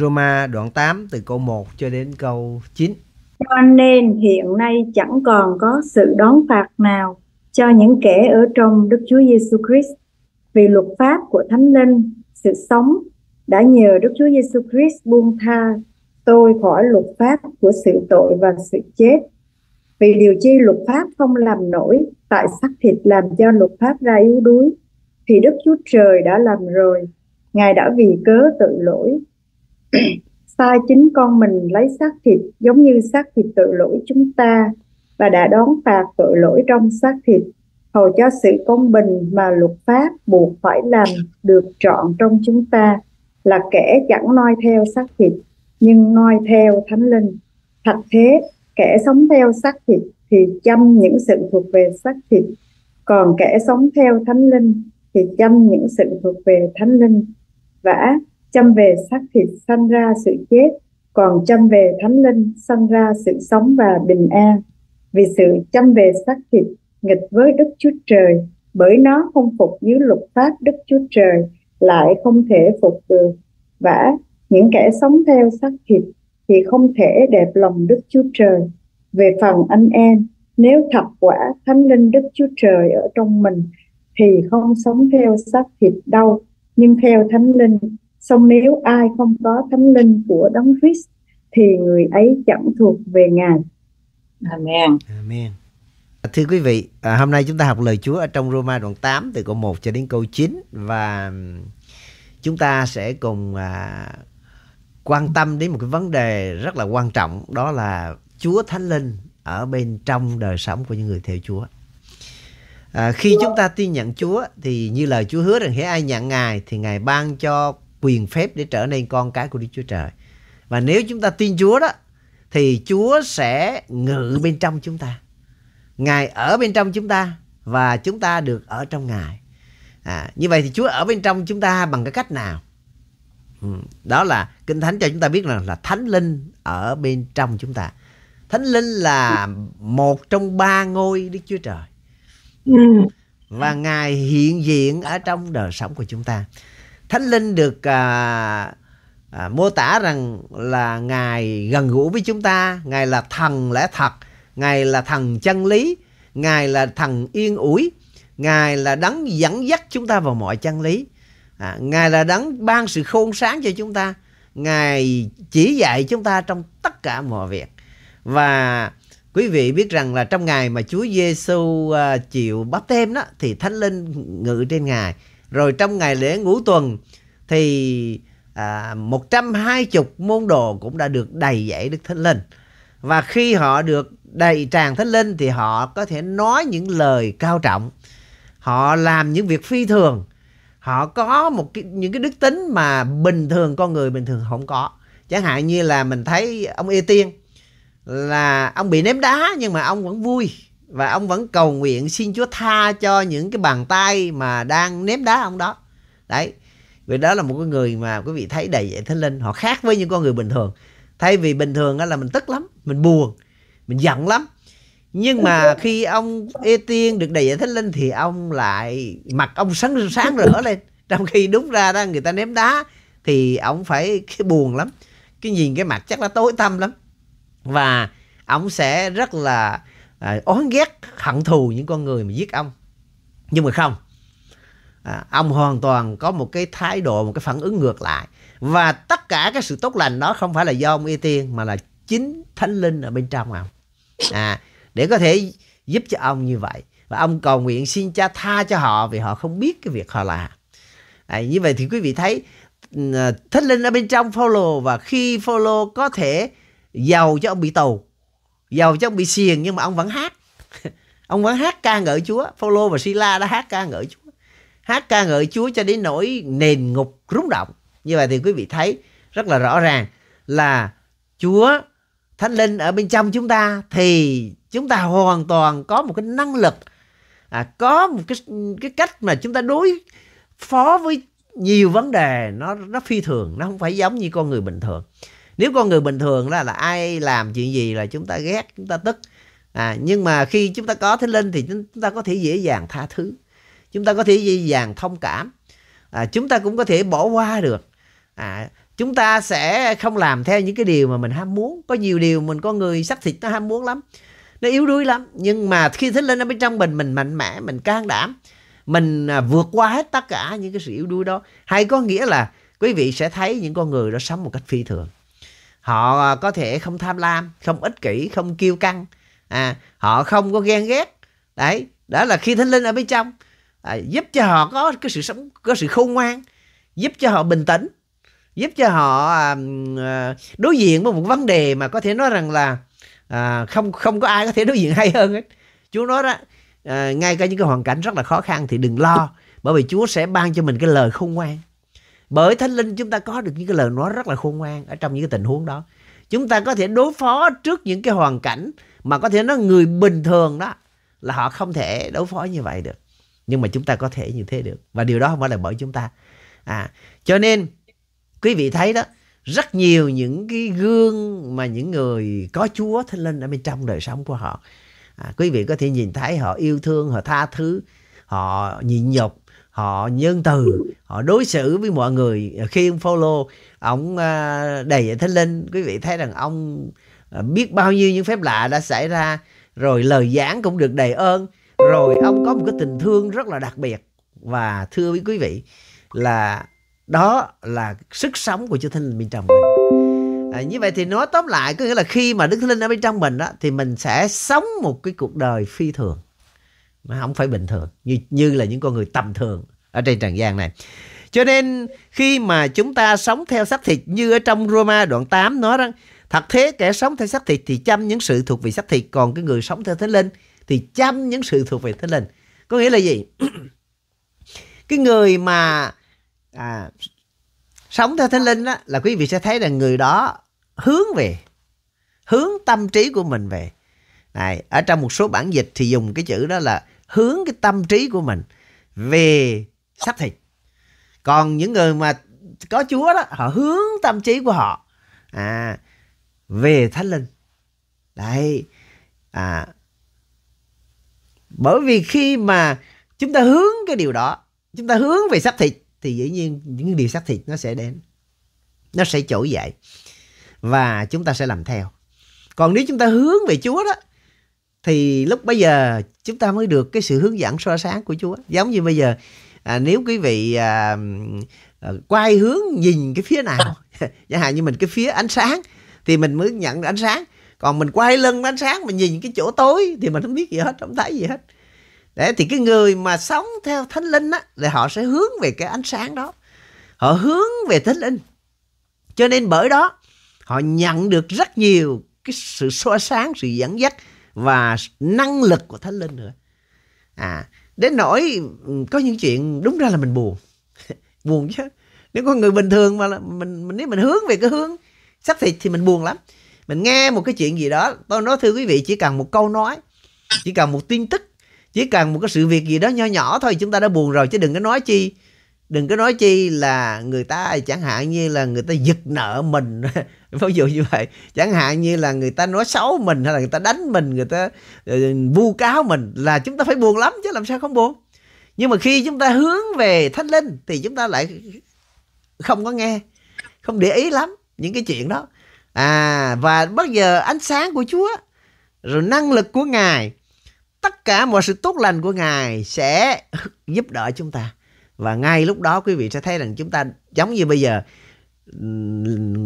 Roma đoạn 8 từ câu 1 cho đến câu 9. Cho nên hiện nay chẳng còn có sự đón phạt nào cho những kẻ ở trong Đức Chúa Giêsu Christ vì luật pháp của Thánh Linh, sự sống đã nhờ Đức Chúa Giêsu Christ buông tha tôi khỏi luật pháp của sự tội và sự chết. Vì điều chi luật pháp không làm nổi tại xác thịt làm cho luật pháp ra yếu đuối thì Đức Chúa Trời đã làm rồi. Ngài đã vì cớ tội lỗi sai chính con mình lấy xác thịt giống như xác thịt tội lỗi chúng ta và đã đón phạt tội lỗi trong xác thịt hầu cho sự công bình mà luật pháp buộc phải làm được trọn trong chúng ta là kẻ chẳng noi theo xác thịt nhưng noi theo thánh linh thật thế kẻ sống theo xác thịt thì chăm những sự thuộc về xác thịt còn kẻ sống theo thánh linh thì chăm những sự thuộc về thánh linh vả chăm về xác thịt sanh ra sự chết còn chăm về thánh linh sanh ra sự sống và bình an vì sự chăm về xác thịt nghịch với đức chúa trời bởi nó không phục dưới luật pháp đức chúa trời lại không thể phục được vả những kẻ sống theo xác thịt thì không thể đẹp lòng đức chúa trời về phần anh em nếu thật quả thánh linh đức chúa trời ở trong mình thì không sống theo xác thịt đâu nhưng theo thánh linh xong nếu ai không có thánh linh của đấng Christ thì người ấy chẳng thuộc về ngài amen amen à, Thưa quý vị, à, hôm nay chúng ta học lời Chúa ở trong Roma đoạn 8 từ câu 1 cho đến câu 9 và chúng ta sẽ cùng à, quan tâm đến một cái vấn đề rất là quan trọng đó là Chúa Thánh Linh ở bên trong đời sống của những người theo Chúa. À, khi chúng ta tin nhận Chúa thì như lời Chúa hứa rằng hễ ai nhận Ngài thì Ngài ban cho quyền phép để trở nên con cái của Đức Chúa Trời. Và nếu chúng ta tin Chúa đó thì Chúa sẽ ngự bên trong chúng ta. Ngài ở bên trong chúng ta và chúng ta được ở trong Ngài. À, như vậy thì Chúa ở bên trong chúng ta bằng cái cách nào? Ừ, đó là Kinh Thánh cho chúng ta biết rằng là Thánh Linh ở bên trong chúng ta. Thánh Linh là một trong ba ngôi Đức Chúa Trời. Ừ. Và Ngài hiện diện ở trong đời sống của chúng ta thánh linh được à, à, mô tả rằng là ngài gần gũi với chúng ta ngài là thần lẽ thật ngài là thần chân lý ngài là thần yên ủi ngài là đấng dẫn dắt chúng ta vào mọi chân lý à, ngài là đấng ban sự khôn sáng cho chúng ta ngài chỉ dạy chúng ta trong tất cả mọi việc và quý vị biết rằng là trong ngày mà Chúa Giêsu à, chịu bắp tem đó thì Thánh Linh ngự trên ngài rồi trong ngày lễ ngũ tuần thì à, 120 môn đồ cũng đã được đầy dạy Đức Thánh Linh. Và khi họ được đầy tràn Thánh Linh thì họ có thể nói những lời cao trọng. Họ làm những việc phi thường. Họ có một cái, những cái đức tính mà bình thường con người bình thường không có. Chẳng hạn như là mình thấy ông Ê Tiên là ông bị ném đá nhưng mà ông vẫn vui và ông vẫn cầu nguyện xin Chúa tha cho những cái bàn tay mà đang ném đá ông đó đấy vì đó là một cái người mà quý vị thấy đầy dạy thánh linh họ khác với những con người bình thường thay vì bình thường đó là mình tức lắm mình buồn mình giận lắm nhưng mà khi ông ê tiên được đầy dạy thánh linh thì ông lại mặt ông sáng sáng rỡ lên trong khi đúng ra đó người ta ném đá thì ông phải cái buồn lắm cái nhìn cái mặt chắc là tối tăm lắm và ông sẽ rất là à, oán ghét hận thù những con người mà giết ông nhưng mà không à, ông hoàn toàn có một cái thái độ một cái phản ứng ngược lại và tất cả cái sự tốt lành đó không phải là do ông y tiên mà là chính thánh linh ở bên trong ông à để có thể giúp cho ông như vậy và ông cầu nguyện xin cha tha cho họ vì họ không biết cái việc họ là à, như vậy thì quý vị thấy ừ, thánh linh ở bên trong follow và khi follow có thể giàu cho ông bị tù giàu chứ bị xiềng nhưng mà ông vẫn hát ông vẫn hát ca ngợi chúa Phaolô và Sila đã hát ca ngợi chúa hát ca ngợi chúa cho đến nỗi nền ngục rúng động như vậy thì quý vị thấy rất là rõ ràng là chúa thánh linh ở bên trong chúng ta thì chúng ta hoàn toàn có một cái năng lực à, có một cái cái cách mà chúng ta đối phó với nhiều vấn đề nó nó phi thường nó không phải giống như con người bình thường nếu con người bình thường đó là ai làm chuyện gì là chúng ta ghét chúng ta tức à nhưng mà khi chúng ta có thánh linh thì chúng ta có thể dễ dàng tha thứ chúng ta có thể dễ dàng thông cảm à, chúng ta cũng có thể bỏ qua được à, chúng ta sẽ không làm theo những cái điều mà mình ham muốn có nhiều điều mình có người sắc thịt nó ham muốn lắm nó yếu đuối lắm nhưng mà khi thánh linh ở bên trong mình mình mạnh mẽ mình can đảm mình à, vượt qua hết tất cả những cái sự yếu đuối đó hay có nghĩa là quý vị sẽ thấy những con người đó sống một cách phi thường họ à, có thể không tham lam không ích kỷ không kiêu căng à họ không có ghen ghét đấy đó là khi thánh linh ở bên trong à, giúp cho họ có cái sự sống có sự khôn ngoan giúp cho họ bình tĩnh giúp cho họ à, à, đối diện với một vấn đề mà có thể nói rằng là à, không không có ai có thể đối diện hay hơn hết chúa nói đó à, ngay cả những cái hoàn cảnh rất là khó khăn thì đừng lo bởi vì chúa sẽ ban cho mình cái lời khôn ngoan bởi thánh linh chúng ta có được những cái lời nói rất là khôn ngoan ở trong những cái tình huống đó chúng ta có thể đối phó trước những cái hoàn cảnh mà có thể nói người bình thường đó là họ không thể đối phó như vậy được nhưng mà chúng ta có thể như thế được và điều đó không phải là bởi chúng ta à cho nên quý vị thấy đó rất nhiều những cái gương mà những người có Chúa Thánh Linh ở bên trong đời sống của họ. À, quý vị có thể nhìn thấy họ yêu thương, họ tha thứ, họ nhịn nhục, họ nhân từ họ đối xử với mọi người khi ông follow ông à, đầy thánh linh quý vị thấy rằng ông à, biết bao nhiêu những phép lạ đã xảy ra rồi lời giảng cũng được đầy ơn rồi ông có một cái tình thương rất là đặc biệt và thưa với quý vị là đó là sức sống của Chúa Thánh Linh bên trong mình à, như vậy thì nói tóm lại có nghĩa là khi mà Đức Thánh Linh ở bên trong mình đó thì mình sẽ sống một cái cuộc đời phi thường nó không phải bình thường như như là những con người tầm thường ở trên trần gian này cho nên khi mà chúng ta sống theo xác thịt như ở trong Roma đoạn 8 nói rằng thật thế kẻ sống theo xác thịt thì chăm những sự thuộc về xác thịt còn cái người sống theo thánh linh thì chăm những sự thuộc về thánh linh có nghĩa là gì cái người mà à, sống theo thánh linh đó là quý vị sẽ thấy rằng người đó hướng về hướng tâm trí của mình về này ở trong một số bản dịch thì dùng cái chữ đó là hướng cái tâm trí của mình về xác thịt còn những người mà có chúa đó họ hướng tâm trí của họ à, về thánh linh đấy à, bởi vì khi mà chúng ta hướng cái điều đó chúng ta hướng về xác thịt thì dĩ nhiên những điều xác thịt nó sẽ đến nó sẽ trỗi dậy và chúng ta sẽ làm theo còn nếu chúng ta hướng về chúa đó thì lúc bây giờ chúng ta mới được cái sự hướng dẫn soi sáng của Chúa giống như bây giờ à, nếu quý vị à, à, quay hướng nhìn cái phía nào chẳng hạn như mình cái phía ánh sáng thì mình mới nhận ánh sáng còn mình quay lưng ánh sáng mình nhìn cái chỗ tối thì mình không biết gì hết không thấy gì hết đấy thì cái người mà sống theo thánh linh á thì họ sẽ hướng về cái ánh sáng đó họ hướng về thánh linh cho nên bởi đó họ nhận được rất nhiều cái sự soi sáng sự dẫn dắt và năng lực của thánh linh nữa à đến nỗi ừ, có những chuyện đúng ra là mình buồn buồn chứ nếu con người bình thường mà mình mình nếu mình hướng về cái hướng sắc thịt thì mình buồn lắm mình nghe một cái chuyện gì đó tôi nói thưa quý vị chỉ cần một câu nói chỉ cần một tin tức chỉ cần một cái sự việc gì đó nho nhỏ thôi chúng ta đã buồn rồi chứ đừng có nói chi đừng có nói chi là người ta chẳng hạn như là người ta giật nợ mình ví dụ như vậy chẳng hạn như là người ta nói xấu mình hay là người ta đánh mình người ta ờ, vu cáo mình là chúng ta phải buồn lắm chứ làm sao không buồn nhưng mà khi chúng ta hướng về thánh linh thì chúng ta lại không có nghe không để ý lắm những cái chuyện đó à và bất giờ ánh sáng của chúa rồi năng lực của ngài tất cả mọi sự tốt lành của ngài sẽ giúp đỡ chúng ta và ngay lúc đó quý vị sẽ thấy rằng chúng ta giống như bây giờ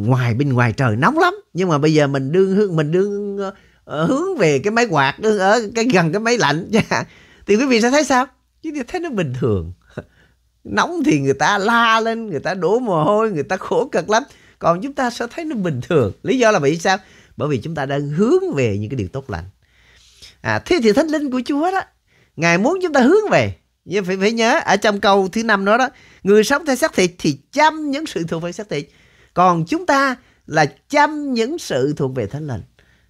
ngoài bên ngoài trời nóng lắm nhưng mà bây giờ mình đương hướng mình đương ờ, ờ, hướng về cái máy quạt ở cái gần cái máy lạnh thì quý vị sẽ thấy sao chứ thấy nó bình thường nóng thì người ta la lên người ta đổ mồ hôi người ta khổ cực lắm còn chúng ta sẽ thấy nó bình thường lý do là vì sao bởi vì chúng ta đang hướng về những cái điều tốt lành à thế thì thánh linh của chúa đó ngài muốn chúng ta hướng về nhưng phải phải nhớ ở trong câu thứ năm đó đó người sống theo xác thịt thì chăm những sự thuộc về xác thịt còn chúng ta là chăm những sự thuộc về thánh linh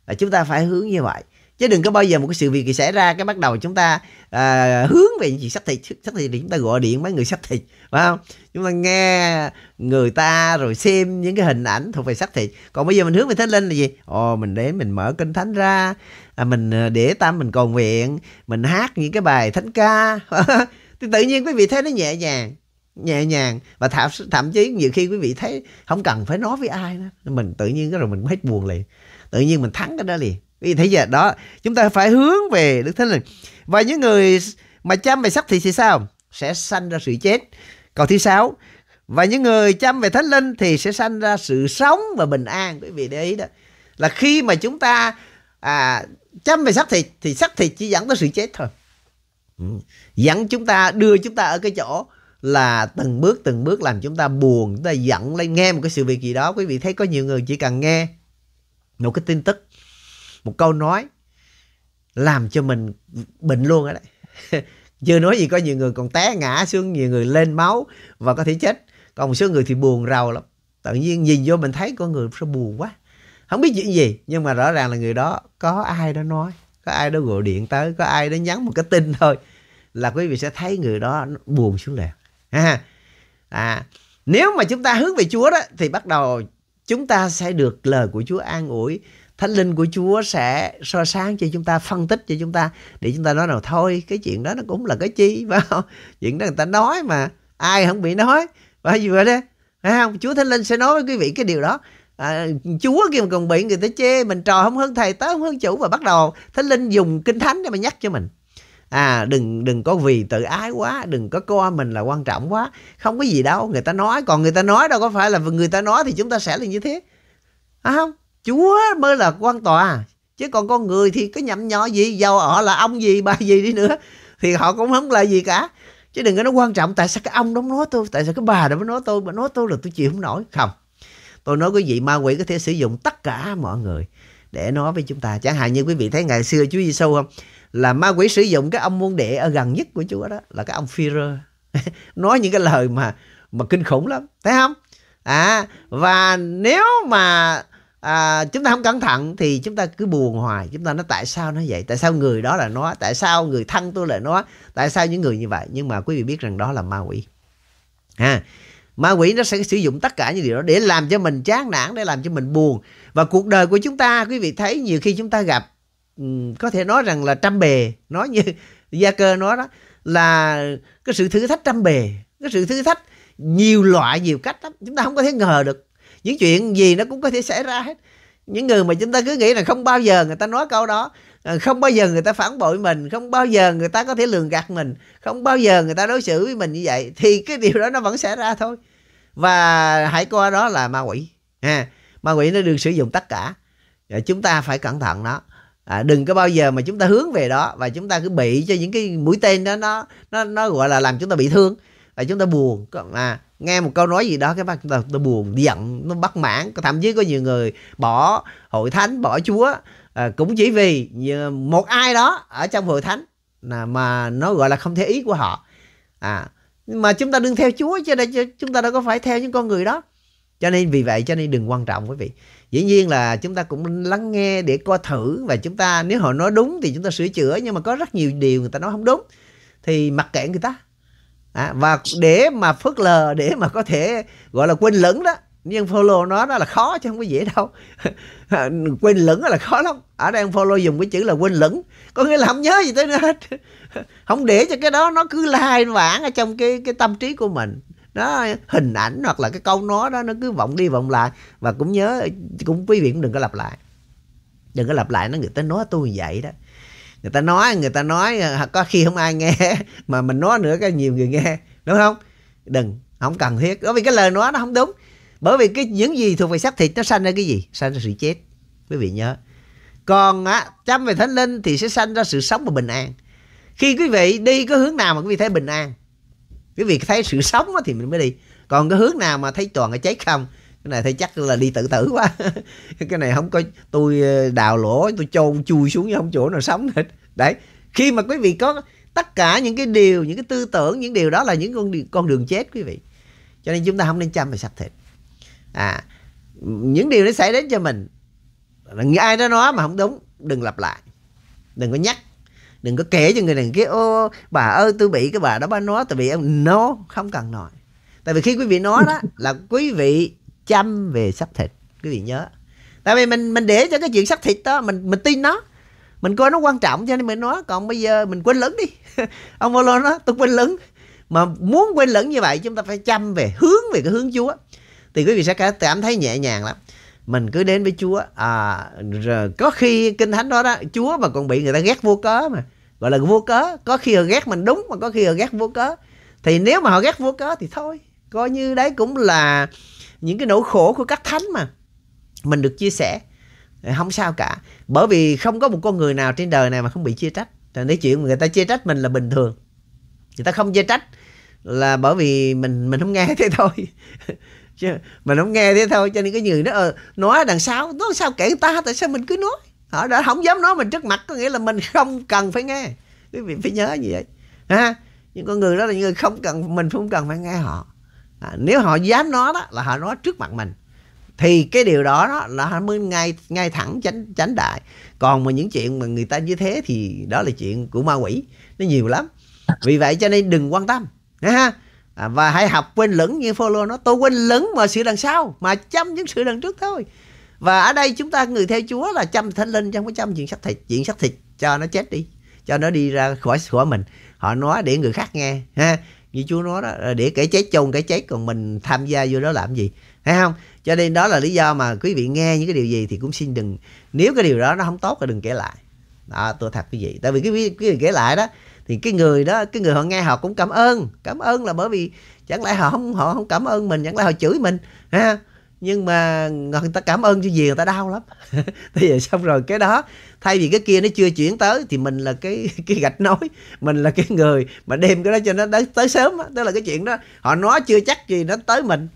và chúng ta phải hướng như vậy chứ đừng có bao giờ một cái sự việc gì xảy ra cái bắt đầu chúng ta à, hướng về những chuyện sách thịt sách thịt thì chúng ta gọi điện mấy người sách thịt phải không chúng ta nghe người ta rồi xem những cái hình ảnh thuộc về sách thịt còn bây giờ mình hướng về thánh linh là gì ồ mình để mình mở kinh thánh ra à, mình à, để tâm mình cầu nguyện mình hát những cái bài thánh ca thì tự nhiên quý vị thấy nó nhẹ nhàng nhẹ nhàng và thậm thậm chí nhiều khi quý vị thấy không cần phải nói với ai nữa mình tự nhiên cái rồi mình hết buồn liền tự nhiên mình thắng cái đó liền vì thấy giờ đó chúng ta phải hướng về đức thánh linh và những người mà chăm về sắc thì sẽ sao sẽ sanh ra sự chết câu thứ sáu và những người chăm về thánh linh thì sẽ sanh ra sự sống và bình an quý vị để ý đó là khi mà chúng ta à, chăm về sắc thịt thì sắc thịt chỉ dẫn tới sự chết thôi ừ. dẫn chúng ta đưa chúng ta ở cái chỗ là từng bước từng bước làm chúng ta buồn chúng ta giận lên nghe một cái sự việc gì đó quý vị thấy có nhiều người chỉ cần nghe một cái tin tức một câu nói làm cho mình bệnh luôn ở đấy chưa nói gì có nhiều người còn té ngã xuống nhiều người lên máu và có thể chết còn một số người thì buồn rầu lắm tự nhiên nhìn vô mình thấy con người sao buồn quá không biết chuyện gì nhưng mà rõ ràng là người đó có ai đó nói có ai đó gọi điện tới có ai đó nhắn một cái tin thôi là quý vị sẽ thấy người đó buồn xuống liền à nếu mà chúng ta hướng về Chúa đó thì bắt đầu chúng ta sẽ được lời của Chúa an ủi thánh linh của chúa sẽ so sáng cho chúng ta phân tích cho chúng ta để chúng ta nói nào thôi cái chuyện đó nó cũng là cái chi phải không chuyện đó người ta nói mà ai không bị nói phải gì vậy đó phải không chúa thánh linh sẽ nói với quý vị cái điều đó à, chúa kia mà còn bị người ta chê mình trò không hơn thầy tớ không hơn chủ và bắt đầu thánh linh dùng kinh thánh để mà nhắc cho mình à đừng đừng có vì tự ái quá đừng có coi mình là quan trọng quá không có gì đâu người ta nói còn người ta nói đâu có phải là người ta nói thì chúng ta sẽ là như thế à, không Chúa mới là quan tòa. Chứ còn con người thì cái nhậm nhỏ gì, giàu họ là ông gì, bà gì đi nữa. Thì họ cũng không là gì cả. Chứ đừng có nó quan trọng tại sao cái ông đó nói tôi, tại sao cái bà đó mới nói tôi, mà nói tôi là tôi chịu không nổi. Không. Tôi nói quý vị ma quỷ có thể sử dụng tất cả mọi người để nói với chúng ta. Chẳng hạn như quý vị thấy ngày xưa Chúa Giêsu không? Là ma quỷ sử dụng cái ông môn đệ ở gần nhất của Chúa đó là cái ông Führer. nói những cái lời mà mà kinh khủng lắm, thấy không? À và nếu mà à, chúng ta không cẩn thận thì chúng ta cứ buồn hoài chúng ta nói tại sao nó vậy tại sao người đó là nó tại sao người thân tôi là nó tại sao những người như vậy nhưng mà quý vị biết rằng đó là ma quỷ ha à, ma quỷ nó sẽ sử dụng tất cả những điều đó để làm cho mình chán nản để làm cho mình buồn và cuộc đời của chúng ta quý vị thấy nhiều khi chúng ta gặp ừ, có thể nói rằng là trăm bề nói như gia cơ nói đó là cái sự thử thách trăm bề cái sự thử thách nhiều loại nhiều cách lắm chúng ta không có thể ngờ được những chuyện gì nó cũng có thể xảy ra hết những người mà chúng ta cứ nghĩ là không bao giờ người ta nói câu đó ờ, không bao giờ người ta phản bội mình không bao giờ người ta có thể lường gạt mình không bao giờ người ta đối xử với mình như vậy thì cái điều đó nó vẫn xảy ra thôi và hãy coi đó là ma quỷ ha ma quỷ nó được sử dụng tất cả ờ, chúng ta phải cẩn thận nó à, đừng có bao giờ mà chúng ta hướng về đó và chúng ta cứ bị cho những cái mũi tên đó nó nó nó gọi là làm chúng ta bị thương và chúng ta buồn còn à nghe một câu nói gì đó cái bắt đầu tôi buồn giận nó bất mãn thậm chí có nhiều người bỏ hội thánh bỏ chúa à, cũng chỉ vì một ai đó ở trong hội thánh là mà nó gọi là không theo ý của họ à mà chúng ta đừng theo chúa cho nên chúng ta đâu có phải theo những con người đó cho nên vì vậy cho nên đừng quan trọng quý vị dĩ nhiên là chúng ta cũng lắng nghe để coi thử và chúng ta nếu họ nói đúng thì chúng ta sửa chữa nhưng mà có rất nhiều điều người ta nói không đúng thì mặc kệ người ta à, và để mà phớt lờ để mà có thể gọi là quên lẫn đó nhưng follow nó đó là khó chứ không có dễ đâu quên lẫn là khó lắm ở đây follow dùng cái chữ là quên lẫn có nghĩa là không nhớ gì tới nữa hết không để cho cái đó nó cứ lai vãng ở trong cái cái tâm trí của mình nó hình ảnh hoặc là cái câu nói đó nó cứ vọng đi vọng lại và cũng nhớ cũng quý vị cũng đừng có lặp lại đừng có lặp lại nó người ta nói tôi vậy đó người ta nói người ta nói ờ, có khi không ai nghe mà mình nói nữa cái nhiều người nghe đúng không đừng không cần thiết bởi vì cái lời nói nó không đúng bởi vì cái những gì thuộc về xác thịt nó sanh ra cái gì sanh ra sự chết quý vị nhớ còn á, chăm về thánh linh thì sẽ sanh ra sự sống và bình an khi quý vị đi cái hướng nào mà quý vị thấy bình an quý vị thấy sự sống thì mình mới đi còn cái hướng nào mà thấy toàn là cháy không cái này thấy chắc là đi tự tử quá cái này không có tôi ờ, đào lỗ tôi chôn chui xuống không chỗ nào sống hết đấy khi mà quý vị có tất cả những cái điều những cái tư tưởng những điều đó là những con đường, con đường chết quý vị cho nên chúng ta không nên chăm về sạch thịt à những điều nó xảy đến cho mình ai đó nói mà không đúng đừng lặp lại đừng có nhắc đừng có kể cho người này kia ô bà ơi tôi bị cái bà đó bà nói tôi bị em no không cần nói tại vì khi quý vị nói đó là quý vị chăm về sắc thịt quý vị nhớ tại vì mình mình để cho cái chuyện sắc thịt đó mình mình tin nó mình coi nó quan trọng cho nên mình nói còn bây giờ mình quên lẫn đi ông Phaolô nói tôi quên lẫn mà muốn quên lẫn như vậy chúng ta phải chăm về hướng về cái hướng Chúa thì quý vị sẽ cảm thấy nhẹ nhàng lắm mình cứ đến với Chúa à, rồi có khi kinh thánh đó đó Chúa mà còn bị người ta ghét vô cớ mà gọi là vô cớ có khi họ ghét mình đúng mà có khi họ ghét vô cớ thì nếu mà họ ghét vô cớ thì thôi coi như đấy cũng là những cái nỗi khổ của các thánh mà mình được chia sẻ không sao cả bởi vì không có một con người nào trên đời này mà không bị chia trách thì cái chuyện người ta chia trách mình là bình thường người ta không chia trách là bởi vì mình mình không nghe thế thôi chứ mình không nghe thế thôi cho nên cái người nó ờ, nói đằng sau nó sao kể ta tại sao mình cứ nói họ đã không dám nói mình trước mặt có nghĩa là mình không cần phải nghe quý vị phải nhớ như vậy ha những con người đó là những người không cần mình không cần phải nghe họ à, nếu họ dám nói đó là họ nói trước mặt mình thì cái điều đó, đó là họ mới ngay ngay thẳng tránh tránh đại còn mà những chuyện mà người ta như thế thì đó là chuyện của ma quỷ nó nhiều lắm vì vậy cho nên đừng quan tâm ha à, và hãy học quên lửng như follow nó tôi quên lửng mà sự đằng sau mà chăm những sự đằng trước thôi và ở đây chúng ta người theo Chúa là chăm thánh linh trong có chăm chuyện sắc thịt chuyện sắc thịt cho nó chết đi cho nó đi ra khỏi khỏi mình họ nói để người khác nghe ha như Chúa nói đó là để cái chết chôn cái chết còn mình tham gia vô đó làm gì thấy không cho nên đó là lý do mà quý vị nghe những cái điều gì thì cũng xin đừng nếu cái điều đó nó không tốt thì đừng kể lại đó tôi thật quý vị tại vì quý vị, quý vị kể lại đó thì cái người đó cái người họ nghe họ cũng cảm ơn cảm ơn là bởi vì chẳng lẽ họ không họ không cảm ơn mình chẳng lẽ họ chửi mình ha nhưng mà người ta cảm ơn cho gì người ta đau lắm bây giờ xong rồi cái đó thay vì cái kia nó chưa chuyển tới thì mình là cái cái gạch nối mình là cái người mà đem cái đó cho nó tới, tới sớm đó. tức là cái chuyện đó họ nói chưa chắc gì nó tới mình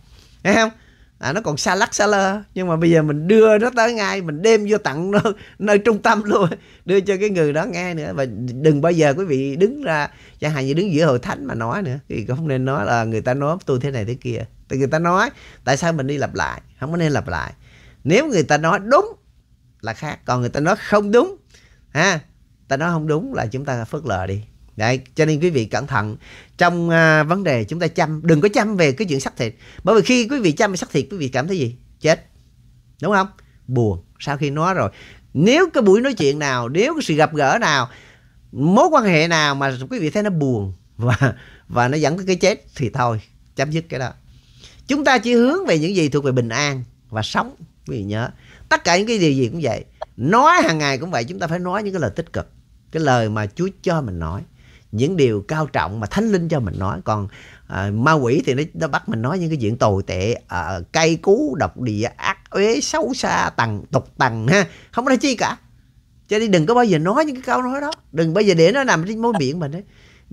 thấy không à, nó còn xa lắc xa lơ nhưng mà bây giờ mình đưa nó tới ngay mình đem vô tặng nó nơi trung tâm luôn đưa cho cái người đó nghe nữa và đừng bao giờ quý vị đứng ra chẳng hạn như đứng giữa hội thánh mà nói nữa thì không nên nói là người ta nói tôi thế này thế kia thì người ta nói tại sao mình đi lặp lại không có nên lặp lại nếu người ta nói đúng là khác còn người ta nói không đúng ha ta nói không đúng là chúng ta phớt lờ đi Đấy, cho nên quý vị cẩn thận trong uh, vấn đề chúng ta chăm đừng có chăm về cái chuyện sắc thịt bởi vì khi quý vị chăm về sắc thịt quý vị cảm thấy gì chết đúng không buồn sau khi nói rồi nếu cái buổi nói chuyện nào nếu cái sự gặp gỡ nào mối quan hệ nào mà quý vị thấy nó buồn và và nó dẫn tới cái chết thì thôi chấm dứt cái đó chúng ta chỉ hướng về những gì thuộc về bình an và sống quý vị nhớ tất cả những cái điều gì cũng vậy nói hàng ngày cũng vậy chúng ta phải nói những cái lời tích cực cái lời mà Chúa cho mình nói những điều cao trọng mà thánh linh cho mình nói còn à, ma quỷ thì nó, nó bắt mình nói những cái chuyện tồi tệ à, cay cú độc địa ác uế xấu xa tầng tục tầng ha không có nói chi cả cho nên đừng có bao giờ nói những cái câu nói đó đừng bao giờ để nó nằm trên môi miệng mình đấy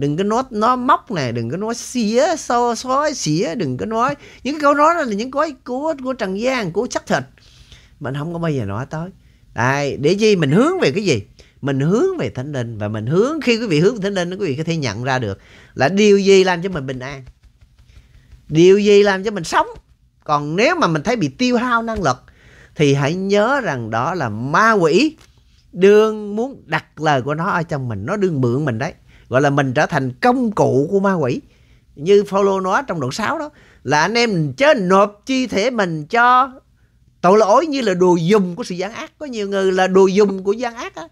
đừng có nói nó móc này đừng có nói xía so sói xía đừng có nói những cái câu nói đó là những cái của của trần gian của sắc thịt mình không có bao giờ nói tới đây để gì mình hướng về cái gì mình hướng về thánh linh và mình hướng khi quý vị hướng về thánh linh quý vị có thể nhận ra được là điều gì làm cho mình bình an điều gì làm cho mình sống còn nếu mà mình thấy bị tiêu hao năng lực thì hãy nhớ rằng đó là ma quỷ đương muốn đặt lời của nó ở trong mình nó đương mượn mình đấy gọi là mình trở thành công cụ của ma quỷ như Paulo nói trong đoạn 6 đó là anh em mình chớ nộp chi thể mình cho tội lỗi như là đồ dùng của sự gian ác có nhiều người là đồ dùng của gian ác á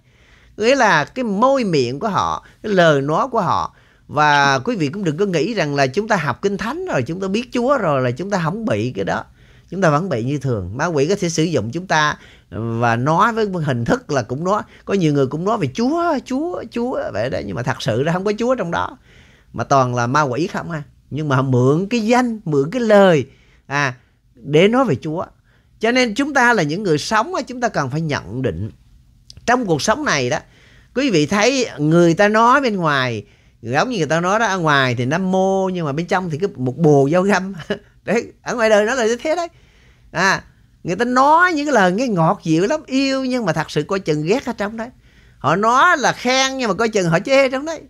nghĩa là cái môi miệng của họ cái lời nói của họ và quý vị cũng đừng có nghĩ rằng là chúng ta học kinh thánh rồi chúng ta biết chúa rồi là chúng ta không bị cái đó chúng ta vẫn bị như thường ma quỷ có thể sử dụng chúng ta và nói với hình thức là cũng nói có nhiều người cũng nói về chúa chúa chúa vậy đó nhưng mà thật sự ra không có chúa trong đó mà toàn là ma quỷ không à nhưng mà mượn cái danh mượn cái lời à để nói về chúa cho nên chúng ta là những người sống chúng ta cần phải nhận định trong cuộc sống này đó quý vị thấy người ta nói bên ngoài giống như người ta nói đó ở ngoài thì nam mô nhưng mà bên trong thì cứ một bồ dao găm đấy ở ngoài đời nó là như thế đấy à người ta nói những cái lời nghe ngọt dịu lắm yêu nhưng mà thật sự coi chừng ghét ở trong đấy họ nói là khen nhưng mà coi chừng họ chê trong đấy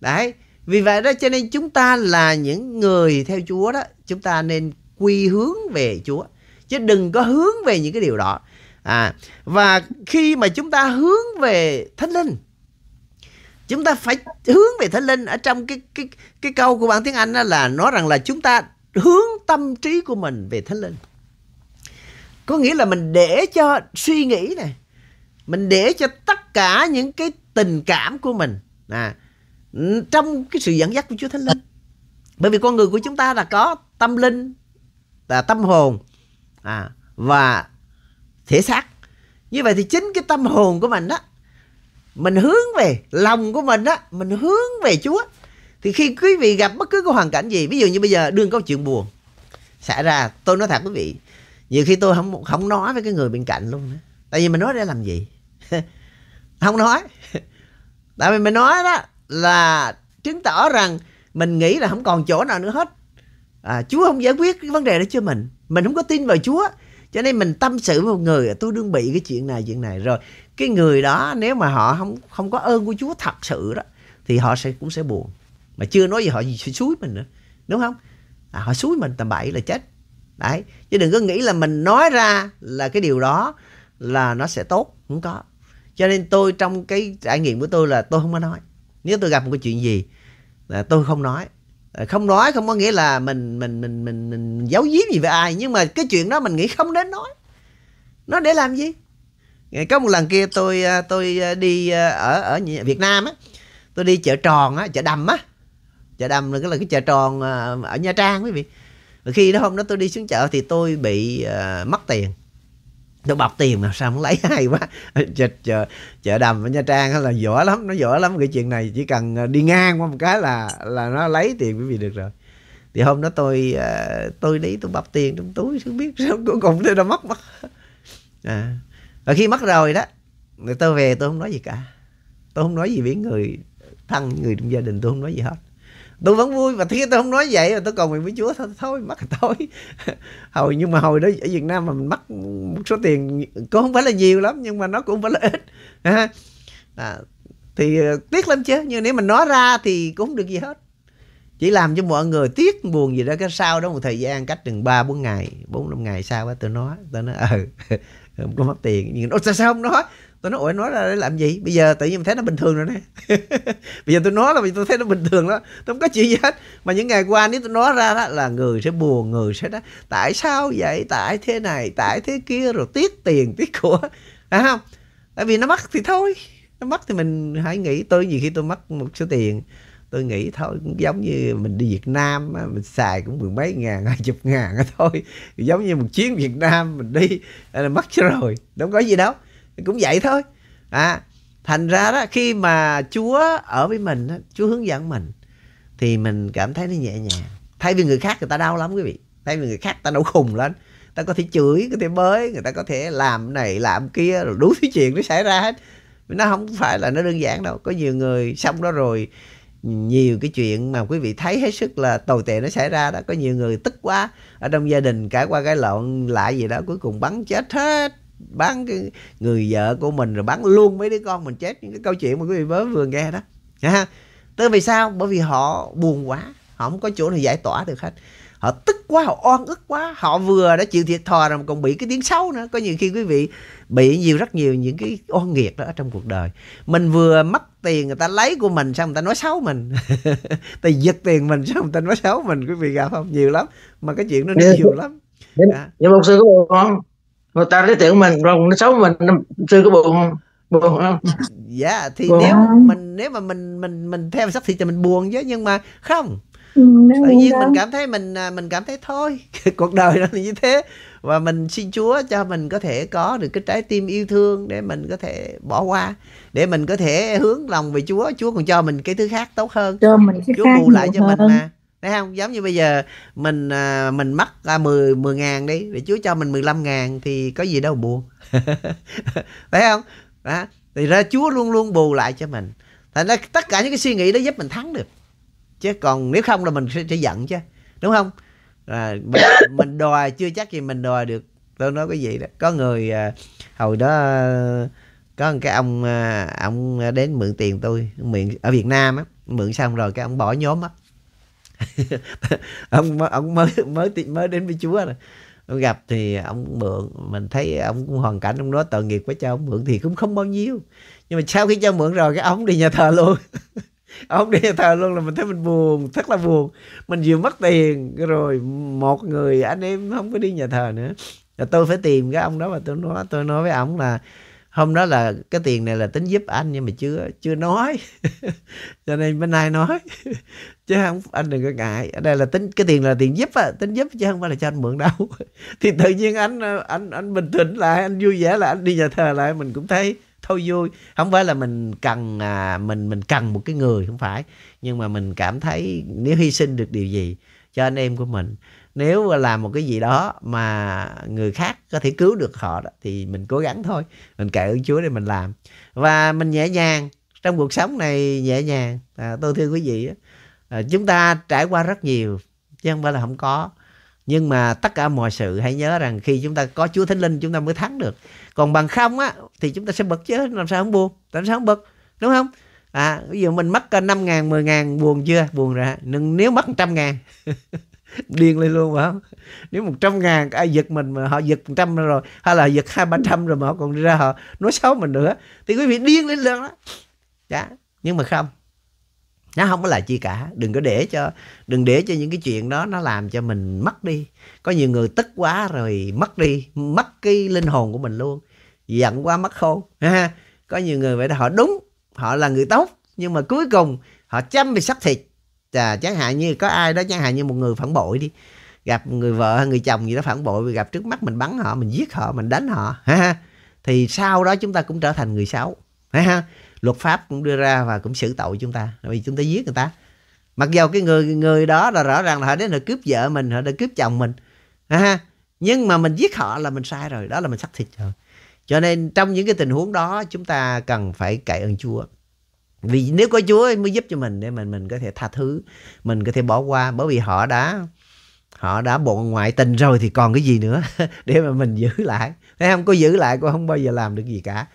đấy vì vậy đó cho nên chúng ta là những người theo Chúa đó chúng ta nên quy hướng về Chúa chứ đừng có hướng về những cái điều đó à và khi mà chúng ta hướng về thánh linh chúng ta phải hướng về thánh linh ở trong cái cái cái câu của bản tiếng Anh đó là nói rằng là chúng ta hướng tâm trí của mình về thánh linh có nghĩa là mình để cho suy nghĩ này mình để cho tất cả những cái tình cảm của mình à, trong cái sự dẫn dắt của Chúa Thánh Linh bởi vì con người của chúng ta là có tâm linh là tâm hồn à, và thể xác như vậy thì chính cái tâm hồn của mình đó mình hướng về lòng của mình á mình hướng về Chúa thì khi quý vị gặp bất cứ cái hoàn cảnh gì ví dụ như bây giờ đương có chuyện buồn xảy ra tôi nói thật quý vị nhiều khi tôi không không nói với cái người bên cạnh luôn nữa tại vì mình nói để làm gì không nói tại vì mình nói đó là chứng tỏ rằng mình nghĩ là không còn chỗ nào nữa hết à, chúa không giải quyết cái vấn đề đó cho mình mình không có tin vào chúa cho nên mình tâm sự với một người tôi đương bị cái chuyện này chuyện này rồi cái người đó nếu mà họ không không có ơn của chúa thật sự đó thì họ sẽ cũng sẽ buồn mà chưa nói gì họ suối mình nữa đúng không à, họ suối mình tầm bậy là chết đấy chứ đừng có nghĩ là mình nói ra là cái điều đó là nó sẽ tốt không có cho nên tôi trong cái trải nghiệm của tôi là tôi không có nói nếu tôi gặp một cái chuyện gì là tôi không nói à, không nói không có nghĩa là mình mình mình mình mình, giấu giếm gì với ai nhưng mà cái chuyện đó mình nghĩ không đến nói nó để làm gì ngày có một lần kia tôi à, tôi à, đi ở ở Việt Nam á tôi đi chợ tròn á chợ đầm á chợ đầm là cái là cái chợ tròn à, ở nha trang quý vị và khi đó hôm đó tôi đi xuống chợ thì tôi bị uh, mất tiền tôi bọc tiền mà sao không lấy hay quá chợ, chợ, chợ đầm ở nha trang là giỏi lắm nó giỏi lắm cái chuyện này chỉ cần à, đi ngang qua một cái là là nó lấy tiền quý vị được rồi thì hôm đó tôi uh, tôi đi tôi bọc tiền trong túi không biết sao cuối cùng tôi đã mất mất à. và khi mất rồi đó người tôi về tôi không nói gì cả tôi không nói gì với người thân người trong gia đình tôi không nói gì hết tôi vẫn vui và thiết tôi không nói vậy mà tôi cầu nguyện với chúa thôi thôi mắc tối hồi nhưng mà hồi đó ở việt nam mà mình mắc một số tiền cũng không phải là nhiều lắm nhưng mà nó cũng phải là ít à, à thì ờ, tiếc lắm chứ nhưng nếu mình nói ra thì cũng không được gì hết chỉ làm cho mọi người tiếc buồn gì đó cái sau đó một thời gian cách chừng ba bốn ngày bốn năm ngày sau đó tôi nói tôi nói ừ không có mất tiền nhưng sao sao không nói tôi nói ủa nói ra là làm gì bây giờ tự nhiên mình thấy nó bình thường rồi nè bây giờ tôi nói là vì tôi thấy nó bình thường đó tôi không có chuyện gì hết mà những ngày qua nếu tôi nói ra đó là người sẽ buồn người sẽ đó tại sao vậy tại thế này tại thế kia rồi tiếc tiền tiếc của phải không tại vì nó mất thì thôi nó mất thì mình hãy nghĩ tôi nhiều khi tôi mất một số tiền tôi nghĩ thôi cũng giống như mình đi Việt Nam mình xài cũng mười mấy ngàn hai chục ngàn thôi giống như một chuyến Việt Nam mình đi là mất chứ rồi đâu có gì đâu cũng vậy thôi à thành ra đó khi mà chúa ở với mình chúa hướng dẫn mình thì mình cảm thấy nó nhẹ nhàng thay vì người khác người ta đau lắm quý vị thay vì người khác ta đau khùng lên ta có thể chửi có thể bới người ta có thể làm này làm kia rồi đủ thứ chuyện nó xảy ra hết nó không phải là nó đơn giản đâu có nhiều người xong đó rồi nhiều cái chuyện mà quý vị thấy hết sức là tồi tệ nó xảy ra đó có nhiều người tức quá ở trong gia đình cả qua cái lộn lại gì đó cuối cùng bắn chết hết bán cái người vợ của mình rồi bán luôn mấy đứa con mình chết những cái câu chuyện mà quý vị mới vừa nghe đó ha tức vì sao bởi vì họ buồn quá họ không có chỗ nào giải tỏa được hết họ tức quá họ oan ức quá họ vừa đã chịu thiệt thòi rồi mà còn bị cái tiếng xấu nữa có nhiều khi quý vị bị nhiều rất nhiều những cái oan nghiệt đó ở trong cuộc đời mình vừa mất tiền người ta lấy của mình xong người ta nói xấu mình ta giật tiền mình xong người ta nói xấu mình quý vị gặp không nhiều lắm mà cái chuyện nó nhiều lắm dạ. nhưng, à. sư có buồn không người ta lấy tiền mình rồi nó xấu mình sư có buồn buồn không dạ, dạ thì buồn. nếu mình nếu mà mình mình mình theo sắc thì thì mình buồn chứ nhưng mà không ừ, tự nhiên đó. mình cảm thấy mình à, mình cảm thấy thôi cuộc đời nó như thế và mình xin Chúa cho mình có thể có được cái trái tim yêu thương để mình có thể bỏ qua để mình có thể hướng lòng về Chúa Chúa còn cho mình cái thứ khác tốt hơn cho mình cái Chúa bù lại cho hơn. mình mà thấy không giống như bây giờ mình à, mình mất à, 10 10 ngàn đi để chúa cho mình 15 ngàn thì có gì đâu buồn phải không đó. thì ra chúa luôn luôn bù lại cho mình thành ra tất cả những cái suy nghĩ đó giúp mình thắng được chứ còn nếu không là mình sẽ, sẽ giận chứ đúng không à, mình, mình đòi chưa chắc gì mình đòi được tôi nói cái gì đó có người à, hồi đó có một cái ông à, ông đến mượn tiền tôi mượn ở Việt Nam á mượn xong rồi cái ông bỏ nhóm á ông ông mới mới mới đến với Chúa rồi ông gặp thì ông mượn mình thấy ông cũng hoàn cảnh ông đó tội nghiệp quá cho ông mượn thì cũng không bao nhiêu nhưng mà sau khi cho mượn rồi cái ông đi nhà thờ luôn ông đi nhà thờ luôn là mình thấy mình buồn thật là buồn mình vừa mất tiền rồi một người anh em không có đi nhà thờ nữa là tôi phải tìm cái ông đó và tôi nói tôi nói với ông là hôm đó là cái tiền này là tính giúp anh nhưng mà chưa chưa nói cho nên bên nay nói chứ không anh đừng có ngại ở đây là tính cái tiền là tiền giúp à tính giúp chứ không phải là cho anh mượn đâu thì tự nhiên anh anh anh bình tĩnh lại anh vui vẻ là anh đi nhà thờ lại mình cũng thấy thôi vui không phải là mình cần à, mình mình cần một cái người không phải nhưng mà mình cảm thấy nếu hy sinh được điều gì cho anh em của mình nếu làm một cái gì đó mà người khác có thể cứu được họ đó, thì mình cố gắng thôi mình kệ ơn chúa để mình làm và mình nhẹ nhàng trong cuộc sống này nhẹ nhàng à, tôi thưa quý vị à, chúng ta trải qua rất nhiều chứ không phải là không có nhưng mà tất cả mọi sự hãy nhớ rằng khi chúng ta có Chúa Thánh Linh chúng ta mới thắng được. Còn bằng không á thì chúng ta sẽ bật chứ làm sao không buồn, làm sao không bật đúng không? À, ví dụ mình mất năm ngàn, mười ngàn buồn chưa? Buồn rồi. nhưng Nếu mất trăm ngàn điên lên luôn phải không nếu 100 ngàn ai giật mình mà họ giật 100 rồi hay là giật hai ba trăm rồi mà họ còn đi ra họ nói xấu mình nữa thì quý vị điên lên luôn đó dạ nhưng mà không nó không có là chi cả đừng có để cho đừng để cho những cái chuyện đó nó làm cho mình mất đi có nhiều người tức quá rồi mất đi mất cái linh hồn của mình luôn giận quá mất khôn ha có nhiều người vậy đó họ đúng họ là người tốt nhưng mà cuối cùng họ chăm về sắc thịt à, chẳng hạn như có ai đó chẳng hạn như một người phản bội đi gặp người vợ hay người chồng gì đó phản bội vì gặp trước mắt mình bắn họ mình giết họ mình đánh họ ha thì sau đó chúng ta cũng trở thành người xấu ha luật pháp cũng đưa ra và cũng xử tội chúng ta vì chúng ta giết người ta mặc dù cái người người đó là rõ ràng là họ đến là cướp vợ mình họ đã cướp chồng mình ha nhưng mà mình giết họ là mình sai rồi đó là mình xác thịt rồi cho nên trong những cái tình huống đó chúng ta cần phải cậy ơn chúa vì nếu có Chúa mới giúp cho mình để mình mình có thể tha thứ mình có thể bỏ qua bởi vì họ đã họ đã bộ ngoại tình rồi thì còn cái gì nữa để mà mình giữ lại nếu không có giữ lại cô không bao giờ làm được gì cả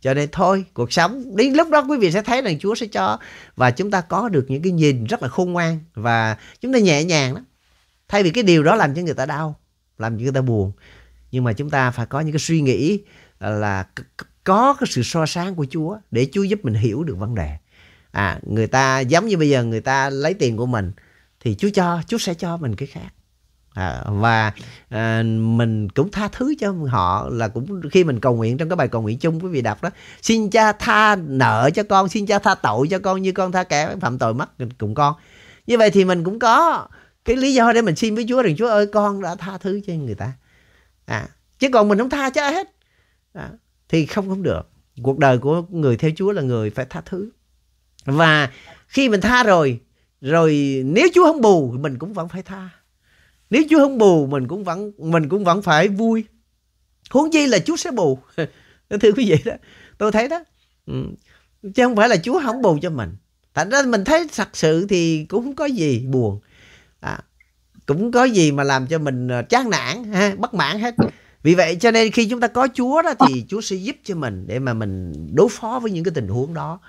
cho nên thôi cuộc sống đến lúc đó quý vị sẽ thấy rằng Chúa sẽ cho và chúng ta có được những cái nhìn rất là khôn ngoan và chúng ta nhẹ nhàng lắm thay vì cái điều đó làm cho người ta đau làm cho người ta buồn nhưng mà chúng ta phải có những cái suy nghĩ là có cái sự so sáng của Chúa để Chúa giúp mình hiểu được vấn đề. À, người ta giống như bây giờ người ta lấy tiền của mình thì Chúa cho, Chúa sẽ cho mình cái khác. À, và à, mình cũng tha thứ cho họ là cũng khi mình cầu nguyện trong cái bài cầu nguyện chung quý vị đọc đó xin cha tha nợ cho con xin cha tha tội cho con như con tha kẻ phạm tội mắc cùng con như vậy thì mình cũng có cái lý do để mình xin với Chúa rằng Chúa ơi con đã tha thứ cho người ta à chứ còn mình không tha cho hết à, thì không không được cuộc đời của người theo Chúa là người phải tha thứ và khi mình tha rồi rồi nếu Chúa không bù mình cũng vẫn phải tha nếu Chúa không bù mình cũng vẫn mình cũng vẫn phải vui huống chi là Chúa sẽ bù thưa quý vị đó tôi thấy đó ừ. chứ không phải là Chúa không bù cho mình thành ra mình thấy thật sự thì cũng không có gì buồn à, cũng có gì mà làm cho mình ờ, chán nản ha bất mãn hết vì vậy cho nên khi chúng ta có Chúa đó thì ờ. Chúa sẽ giúp cho mình để mà mình đối phó với những cái tình huống đó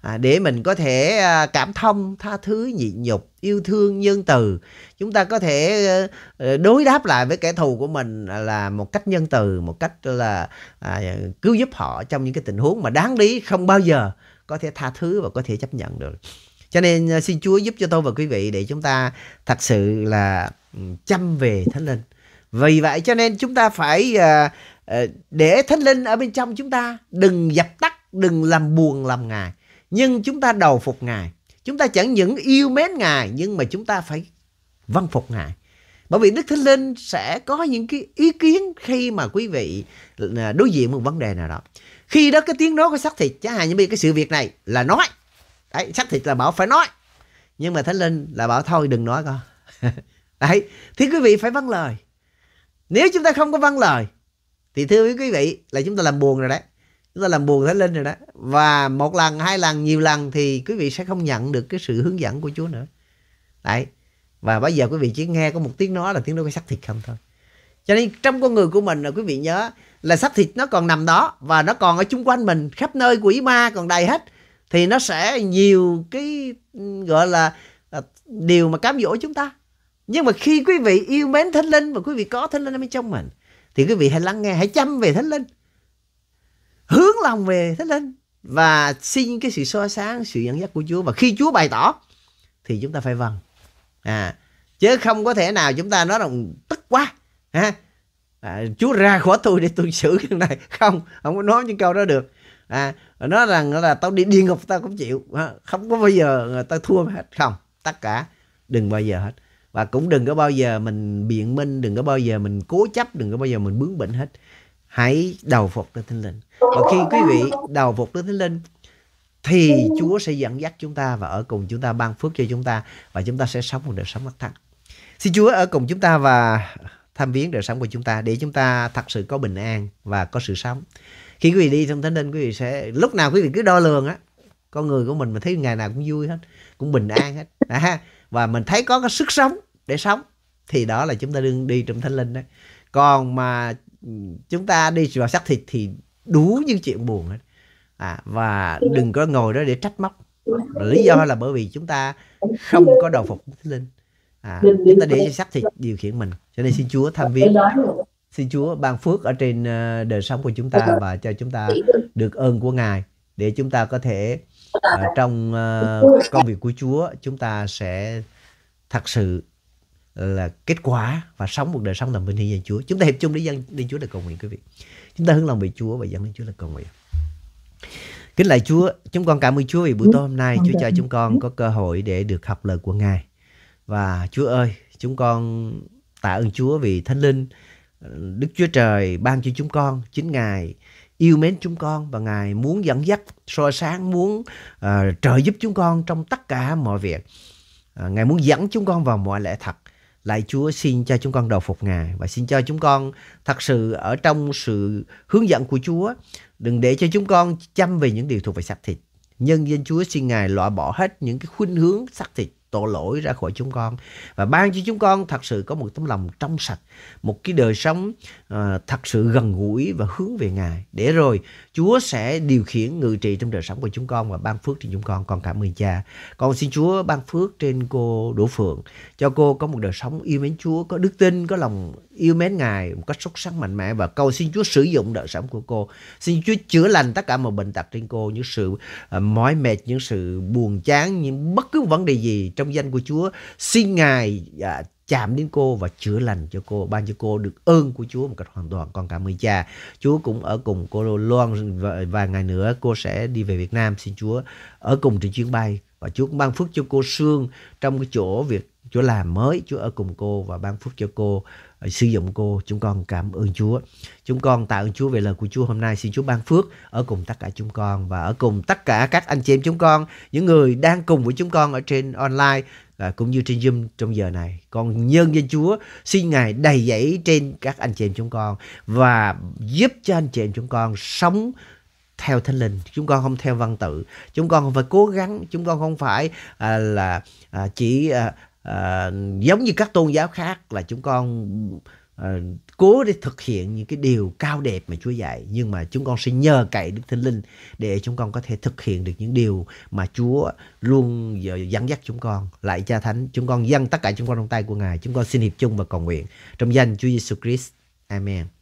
à, để mình có thể à, cảm thông tha thứ nhịn nhục yêu thương nhân từ chúng ta có thể ờ, ờ, đối đáp lại với kẻ thù của mình là một cách nhân từ một cách là à, cứu giúp họ trong những cái tình huống mà đáng lý không bao giờ có thể tha thứ và có thể chấp nhận được cho nên à, xin Chúa giúp cho tôi và quý vị để chúng ta thật sự là ừ, chăm về Thánh Linh vì vậy cho nên chúng ta phải à, à, để thánh linh ở bên trong chúng ta, đừng dập tắt, đừng làm buồn làm ngài, nhưng chúng ta đầu phục ngài. Chúng ta chẳng những yêu mến ngài nhưng mà chúng ta phải văn vâng phục ngài. Bởi vì Đức Thánh Linh sẽ có những cái ý kiến khi mà quý vị à, đối diện một vấn đề nào đó. Khi đó cái tiếng nói của xác thịt, chẳng hạn như bây cái sự việc này là nói. Đấy, xác thịt là bảo phải nói. Nhưng mà Thánh Linh là bảo thôi đừng nói con. Đấy, thì quý vị phải vâng lời nếu chúng ta không có vâng lời thì thưa quý vị là chúng ta làm buồn rồi đấy chúng ta làm buồn thánh linh rồi đó và một lần hai lần nhiều lần thì quý vị sẽ không nhận được cái sự hướng dẫn của chúa nữa đấy và bây giờ quý vị chỉ nghe có một tiếng nói là tiếng nói cái xác thịt không thôi cho nên trong con người của mình là quý vị nhớ là xác thịt nó còn nằm đó và nó còn ở chung quanh mình khắp nơi quỷ ma còn đầy hết thì nó sẽ nhiều cái ừ, gọi là, là điều mà cám dỗ chúng ta nhưng mà khi quý vị yêu mến thánh linh và quý vị có thánh linh ở bên trong mình thì quý vị hãy lắng nghe hãy chăm về thánh linh hướng lòng về thánh linh và xin cái sự soi sáng sự dẫn dắt của chúa và khi chúa bày tỏ thì chúng ta phải vâng à chứ không có thể nào chúng ta nói rằng tức quá ha à, à, chúa ra khỏi tôi để tôi xử cái này không không có nói những câu đó được à nói rằng là tao đi địa ngục tao cũng chịu à, không có bao giờ tao thua hết không tất cả đừng bao giờ hết và cũng đừng có bao giờ mình biện minh đừng có bao giờ mình cố chấp đừng có bao giờ mình bướng bỉnh hết hãy đầu phục đức thánh linh và khi quý vị đầu phục đức thánh linh thì Chúa sẽ dẫn dắt chúng ta và ở cùng chúng ta ban phước cho chúng ta và chúng ta sẽ sống một đời sống bất thắng. Xin Chúa ở cùng chúng ta và tham viếng đời sống của chúng ta để chúng ta thật sự có bình an và có sự sống. Khi quý vị đi trong thánh linh quý vị sẽ lúc nào quý vị cứ đo lường á con người của mình mà thấy ngày nào cũng vui hết, cũng bình an hết. Đã. Và mình thấy có cái sức sống để sống thì đó là chúng ta đương đi trong thanh linh đấy còn mà chúng ta đi vào xác thịt thì đủ những chuyện buồn hết à, và đừng có ngồi đó để trách móc lý do là bởi vì chúng ta không có đầu phục thánh linh à, chúng ta để cho xác thịt điều khiển mình cho nên xin Chúa tham viên, xin Chúa ban phước ở trên ờ, đời sống của chúng ta và cho chúng ta được ơn của Ngài để chúng ta có thể uh, trong ờ, công việc của Chúa chúng ta sẽ thật sự là kết quả và sống một đời sống làm vinh hiển dân Chúa. Chúng ta hiệp chung để dân đến Chúa là cầu nguyện quý vị. Chúng ta hướng lòng về Chúa và dân đến Chúa là cầu nguyện. Kính lạy Chúa, chúng con cảm ơn Chúa vì buổi tối hôm nay Chúa cho chúng con có cơ hội để được học lời của Ngài. Và Chúa ơi, chúng con tạ ơn Chúa vì Thánh Linh Đức Chúa Trời ban cho chúng con chính Ngài yêu mến chúng con và Ngài muốn dẫn dắt, soi sáng, muốn uh, trợ giúp chúng con trong tất cả mọi việc. Uh, Ngài muốn dẫn chúng con vào mọi lẽ thật Lạy Chúa xin cho chúng con đầu phục Ngài và xin cho chúng con thật sự ở trong sự hướng dẫn của Chúa. Đừng để cho chúng con chăm về những điều thuộc về xác thịt. Nhân danh Chúa xin Ngài loại bỏ hết những cái khuynh hướng xác thịt tội lỗi ra khỏi chúng con và ban cho chúng con thật sự có một tấm lòng trong sạch một cái đời sống uh, thật sự gần gũi và hướng về ngài để rồi Chúa sẽ điều khiển ngự trị trong đời sống của chúng con và ban phước cho chúng con con cảm ơn Cha con xin Chúa ban phước trên cô Đỗ Phượng cho cô có một đời sống yêu mến Chúa có đức tin có lòng yêu mến Ngài một cách xuất sắc mạnh mẽ và cầu xin Chúa sử dụng đời sống của cô. Xin Chúa chữa lành tất cả mọi bệnh tật trên cô, những sự uh, mỏi mệt, những sự buồn chán, những bất cứ vấn đề gì trong danh của Chúa. Xin Ngài uh, chạm đến cô và chữa lành cho cô, ban cho cô được ơn của Chúa một cách hoàn toàn. Con cảm ơn cha. Chúa cũng ở cùng cô Loan và vài ngày nữa cô sẽ đi về Việt Nam. Xin Chúa ở cùng trên chuyến bay và Chúa cũng ban phước cho cô Sương trong cái chỗ việc chỗ làm mới, Chúa ở cùng cô và ban phước cho cô Ờ, sử dụng cô. Chúng con cảm ơn Chúa. Chúng con tạ ơn Chúa về lời của Chúa hôm nay. Xin Chúa ban phước ở cùng tất cả chúng con và ở cùng tất cả các anh chị em chúng con, những người đang cùng với chúng con ở trên online à, cũng như trên Zoom trong giờ này. Con nhân danh Chúa xin Ngài đầy dẫy trên các anh chị em chúng con và giúp cho anh chị em chúng con sống theo thánh linh chúng con không theo văn tự chúng con phải cố gắng chúng con không phải à, là à, chỉ à, Ờ, giống như các tôn giáo khác là chúng con à, cố để thực hiện những cái điều cao đẹp mà Chúa dạy nhưng mà chúng con sẽ nhờ cậy Đức Thánh Linh để chúng con có thể thực hiện được những điều mà Chúa luôn dẫn dắt chúng con lại Cha Thánh chúng con dâng tất cả chúng con trong tay của Ngài chúng con xin hiệp chung và cầu nguyện trong danh Chúa Giêsu Christ Amen